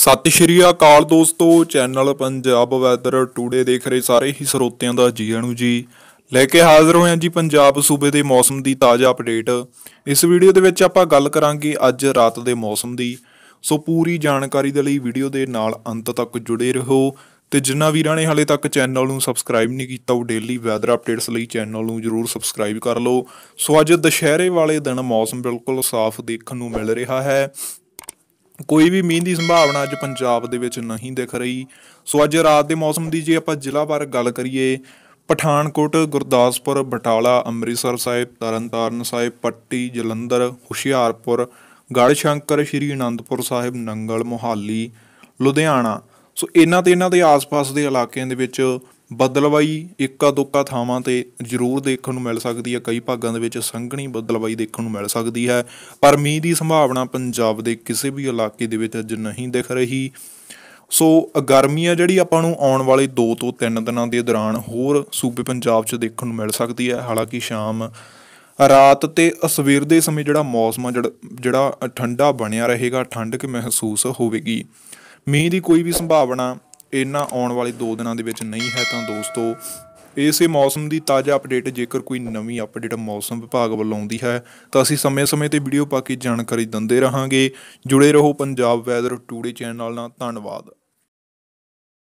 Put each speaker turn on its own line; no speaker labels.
ਸਤਿ ਸ਼੍ਰੀ ਅਕਾਲ ਦੋਸਤੋ channel Punjab weather today ਦੇਖ ਰਹੇ ਸਾਰੇ ਹੀ ਸਰੋਤਿਆਂ ਦਾ ਜੀ ਆਣੂ ਜੀ ਲੈ ਕੇ ਹਾਜ਼ਰ ਹੋਇਆ ਜੀ ਪੰਜਾਬ ਸੂਬੇ ਦੇ ਮੌਸਮ ਦੀ ਤਾਜ਼ਾ ਅਪਡੇਟ ਇਸ ਵੀਡੀਓ ਦੇ ਵਿੱਚ ਆਪਾਂ ਗੱਲ ਕਰਾਂਗੇ ਅੱਜ ਰਾਤ ਦੇ ਮੌਸਮ ਦੀ ਸੋ ਪੂਰੀ ਜਾਣਕਾਰੀ ਦੇ ਲਈ ਵੀਡੀਓ ਦੇ ਨਾਲ ਅੰਤ ਤੱਕ ਜੁੜੇ ਰਹੋ ਤੇ ਜਿਨ੍ਹਾਂ ਵੀਰਾਂ ਨੇ ਹਾਲੇ ਤੱਕ ਚੈਨਲ ਨੂੰ ਸਬਸਕ੍ਰਾਈਬ ਨਹੀਂ ਕੀਤਾ ਉਹ ਡੇਲੀ ਵੈਦਰ ਅਪਡੇਟਸ ਲਈ ਚੈਨਲ ਨੂੰ ਜਰੂਰ ਸਬਸਕ੍ਰਾਈਬ ਕਰ ਲਓ ਸੋ ਅੱਜ ਦੁਸ਼ਹਿਰੇ ਵਾਲੇ ਦਿਨ ਮੌਸਮ ਬਿਲਕੁਲ ਸਾਫ਼ ਦੇਖਣ ਨੂੰ ਮਿਲ ਰਿਹਾ ਹੈ ਕੋਈ ਵੀ ਮੀਂਹ ਦੀ ਸੰਭਾਵਨਾ ਅੱਜ ਪੰਜਾਬ ਦੇ ਵਿੱਚ ਨਹੀਂ ਦਿਖ ਰਹੀ ਸੋ ਅੱਜ ਰਾਤ ਦੇ ਮੌਸਮ ਦੀ ਜੇ ਆਪਾਂ ਜ਼ਿਲ੍ਹਾ ਵਾਰ ਗੱਲ ਕਰੀਏ ਪਠਾਨਕੋਟ ਗੁਰਦਾਸਪੁਰ ਬਟਾਲਾ ਅੰਮ੍ਰਿਤਸਰ ਸਾਹਿਬ ਤਰਨਤਾਰਨ ਸਾਹਿਬ ਪੱਟੀ ਜਲੰਧਰ ਹੁਸ਼ਿਆਰਪੁਰ ਗੜਸ਼ੰਕਰ ਸ਼੍ਰੀ ਅਨੰਦਪੁਰ ਸਾਹਿਬ ਨੰਗਲ ਮੋਹਾਲੀ ਲੁਧਿਆਣਾ ਸੋ ਇਹਨਾਂ ਤੇ ਇਹਨਾਂ ਦੇ ਆਸ-ਪਾਸ ਦੇ ਇਲਾਕਿਆਂ ਦੇ ਵਿੱਚ ਬੱਦਲਬਾਈ ਇੱਕਾ ਦੋਕਾ ਥਾਵਾਂ ਤੇ ਜ਼ਰੂਰ ਦੇਖਣ ਨੂੰ ਮਿਲ ਸਕਦੀ ਹੈ ਕਈ ਭਾਗਾਂ ਦੇ ਵਿੱਚ ਸੰਘਣੀ ਬੱਦਲਬਾਈ ਦੇਖਣ ਨੂੰ ਮਿਲ ਸਕਦੀ ਹੈ ਪਰ ਮੀਂਹ ਦੀ ਸੰਭਾਵਨਾ ਪੰਜਾਬ ਦੇ ਕਿਸੇ ਵੀ ਇਲਾਕੇ ਦੇ ਵਿੱਚ ਅੱਜ ਨਹੀਂ ਦਿਖ ਰਹੀ ਸੋ ਗਰਮੀ ਆ ਜਿਹੜੀ ਆਪਾਂ ਨੂੰ ਆਉਣ ਵਾਲੇ 2 ਤੋਂ 3 ਦਿਨਾਂ ਦੇ ਦੌਰਾਨ ਹੋਰ ਸੂਬੇ ਪੰਜਾਬ 'ਚ ਦੇਖਣ ਨੂੰ ਮਿਲ ਸਕਦੀ ਹੈ ਹਾਲਾਂਕਿ ਸ਼ਾਮ ਰਾਤ ਤੇ ਅਸਵੇਰ ਦੇ ਸਮੇਂ ਜਿਹੜਾ ਮੌਸਮ ਆ ਜਿਹੜਾ ਠੰਡਾ ਬਣਿਆ ਰਹੇਗਾ ਠੰਡ ਕਿ ਮਹਿਸੂਸ ਹੋਵੇਗੀ ਮੀਂਹ ਦੀ ਕੋਈ ਵੀ ਸੰਭਾਵਨਾ ਇਹਨਾਂ ਆਉਣ ਵਾਲੇ 2 ਦਿਨਾਂ ਦੇ ਵਿੱਚ ਨਹੀਂ ਹੈ ਤਾਂ ਦੋਸਤੋ ਇਸੇ ਮੌਸਮ ਦੀ ਤਾਜ਼ਾ ਅਪਡੇਟ ਜੇਕਰ ਕੋਈ ਨਵੀਂ ਅਪਡੇਟ ਮੌਸਮ ਵਿਭਾਗ ਵੱਲੋਂ ਆਉਂਦੀ ਹੈ ਤਾਂ ਅਸੀਂ ਸਮੇਂ-ਸਮੇਂ ਤੇ ਵੀਡੀਓ ਪਾ ਕੇ ਜਾਣਕਾਰੀ ਦਿੰਦੇ ਰਹਾਂਗੇ ਜੁੜੇ ਰਹੋ ਪੰਜਾਬ ਵੈਦਰ ਟੂਡੇ ਚੈਨਲ ਨਾਲ ਧੰਨਵਾਦ